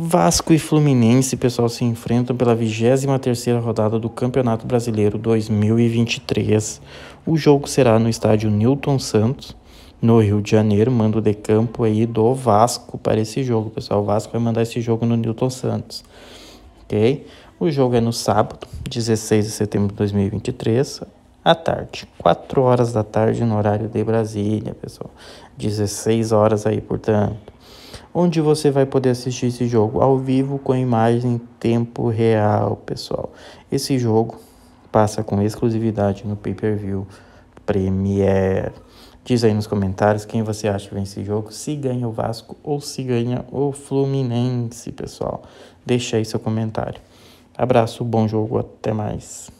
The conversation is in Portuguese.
Vasco e Fluminense, pessoal, se enfrentam pela 23 rodada do Campeonato Brasileiro 2023. O jogo será no estádio Newton Santos, no Rio de Janeiro, mando de campo aí do Vasco para esse jogo, pessoal. O Vasco vai mandar esse jogo no Newton Santos, ok? O jogo é no sábado, 16 de setembro de 2023, à tarde. 4 horas da tarde no horário de Brasília, pessoal. 16 horas aí, portanto onde você vai poder assistir esse jogo ao vivo com imagem em tempo real, pessoal. Esse jogo passa com exclusividade no pay-per-view Premier. Diz aí nos comentários quem você acha que vem esse jogo, se ganha o Vasco ou se ganha o Fluminense, pessoal. Deixa aí seu comentário. Abraço, bom jogo, até mais.